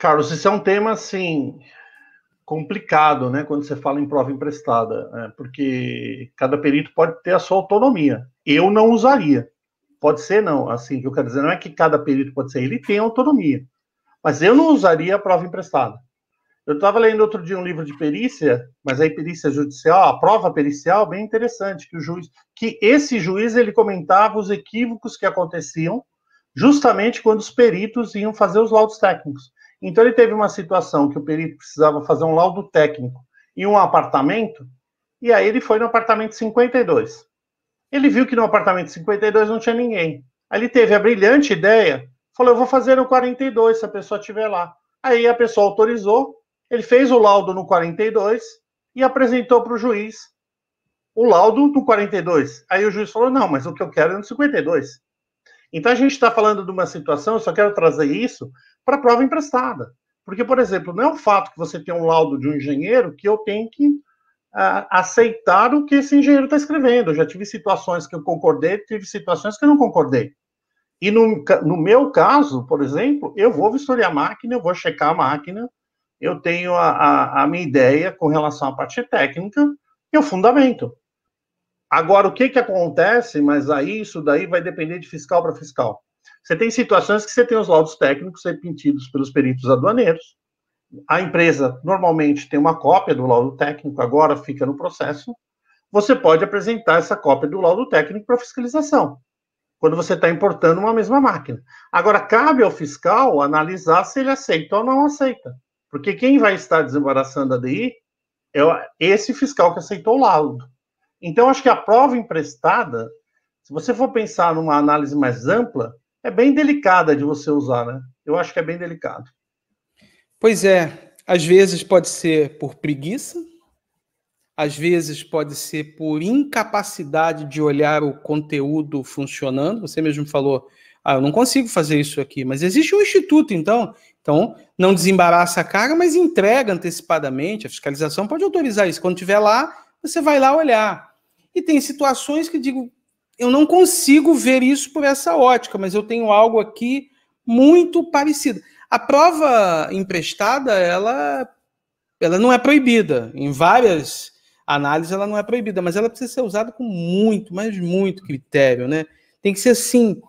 Carlos, isso é um tema assim complicado, né? Quando você fala em prova emprestada, né? porque cada perito pode ter a sua autonomia. Eu não usaria. Pode ser, não. Assim, o que eu quero dizer não é que cada perito pode ser, ele tem autonomia. Mas eu não usaria a prova emprestada. Eu estava lendo outro dia um livro de perícia, mas aí perícia judicial, a prova pericial, bem interessante, que o juiz, que esse juiz ele comentava os equívocos que aconteciam justamente quando os peritos iam fazer os laudos técnicos. Então ele teve uma situação que o perito precisava fazer um laudo técnico e um apartamento, e aí ele foi no apartamento 52. Ele viu que no apartamento 52 não tinha ninguém. Aí ele teve a brilhante ideia, falou: "Eu vou fazer no 42 se a pessoa estiver lá". Aí a pessoa autorizou, ele fez o laudo no 42 e apresentou para o juiz o laudo do 42. Aí o juiz falou: "Não, mas o que eu quero é no 52". Então a gente está falando de uma situação, eu só quero trazer isso para prova emprestada. Porque, por exemplo, não é o fato que você tem um laudo de um engenheiro que eu tenho que uh, aceitar o que esse engenheiro está escrevendo. Eu já tive situações que eu concordei, tive situações que eu não concordei. E no, no meu caso, por exemplo, eu vou vistoriar a máquina, eu vou checar a máquina, eu tenho a, a, a minha ideia com relação à parte técnica e o fundamento. Agora, o que, que acontece, mas aí isso daí vai depender de fiscal para fiscal. Você tem situações que você tem os laudos técnicos repetidos pelos peritos aduaneiros. A empresa normalmente tem uma cópia do laudo técnico, agora fica no processo. Você pode apresentar essa cópia do laudo técnico para fiscalização, quando você está importando uma mesma máquina. Agora, cabe ao fiscal analisar se ele aceita ou não aceita. Porque quem vai estar desembaraçando a DI é esse fiscal que aceitou o laudo. Então, acho que a prova emprestada, se você for pensar numa análise mais ampla, é bem delicada de você usar, né? Eu acho que é bem delicado. Pois é, às vezes pode ser por preguiça, às vezes pode ser por incapacidade de olhar o conteúdo funcionando. Você mesmo falou, ah, eu não consigo fazer isso aqui, mas existe um instituto, então. Então, não desembaraça a carga, mas entrega antecipadamente. A fiscalização pode autorizar isso. Quando tiver lá, você vai lá olhar. E tem situações que digo, eu não consigo ver isso por essa ótica, mas eu tenho algo aqui muito parecido. A prova emprestada, ela, ela não é proibida. Em várias análises, ela não é proibida, mas ela precisa ser usada com muito, mas muito critério, né? Tem que ser assim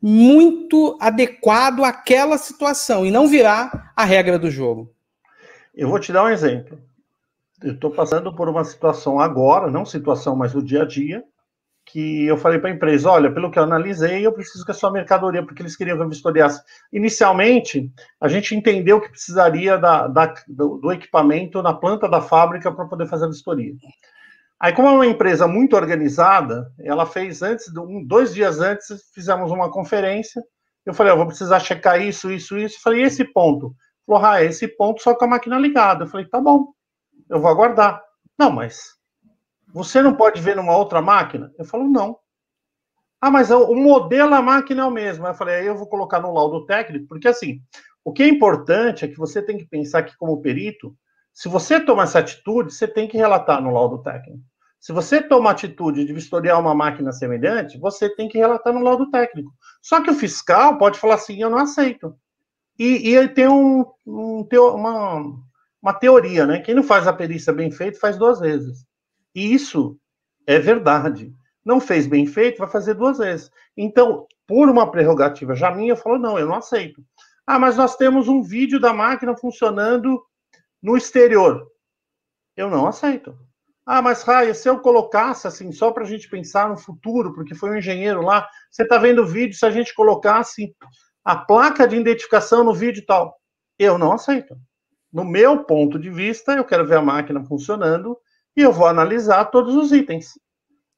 muito adequado àquela situação e não virar a regra do jogo. Eu vou te dar um exemplo. Eu estou passando por uma situação agora, não situação, mas o dia a dia, que eu falei para a empresa, olha, pelo que eu analisei, eu preciso que a sua mercadoria, porque eles queriam que eu vistoriasse. Inicialmente, a gente entendeu que precisaria da, da, do, do, equipamento na planta da fábrica para poder fazer a vistoria. Aí, como é uma empresa muito organizada, ela fez antes, dois dias antes, fizemos uma conferência. Eu falei, eu vou precisar checar isso, isso, isso. Eu falei, e esse ponto? Falou, ah, esse ponto só com a máquina ligada. Eu falei, tá bom, eu vou aguardar. Não, mas você não pode ver numa outra máquina? Eu falo, não. Ah, mas é o modelo, da máquina é o mesmo. Eu falei, aí eu vou colocar no laudo técnico, porque assim, o que é importante é que você tem que pensar que, como perito, se você toma essa atitude, você tem que relatar no laudo técnico. Se você toma atitude de vistoriar uma máquina semelhante, você tem que relatar no laudo técnico. Só que o fiscal pode falar assim, eu não aceito. E, e ele tem um, um, uma, uma teoria, né? Quem não faz a perícia bem feita faz duas vezes. E isso é verdade. Não fez bem feito, vai fazer duas vezes. Então, por uma prerrogativa já minha, eu falo, não, eu não aceito. Ah, mas nós temos um vídeo da máquina funcionando no exterior. Eu não aceito. Ah, mas Raia, se eu colocasse assim, só para a gente pensar no futuro, porque foi um engenheiro lá, você está vendo o vídeo, se a gente colocasse a placa de identificação no vídeo e tal. Eu não aceito. No meu ponto de vista, eu quero ver a máquina funcionando e eu vou analisar todos os itens.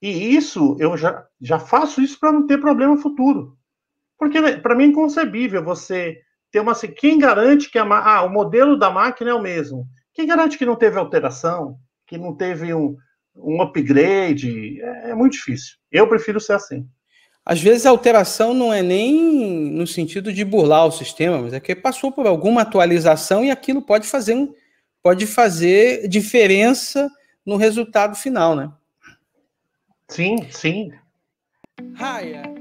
E isso, eu já, já faço isso para não ter problema futuro. Porque para mim é inconcebível você ter uma. Quem garante que a, ah, o modelo da máquina é o mesmo? Quem garante que não teve alteração? Que não teve um, um upgrade? É, é muito difícil. Eu prefiro ser assim. Às vezes a alteração não é nem no sentido de burlar o sistema, mas é que passou por alguma atualização e aquilo pode fazer, pode fazer diferença no resultado final, né? Sim, sim. Raya,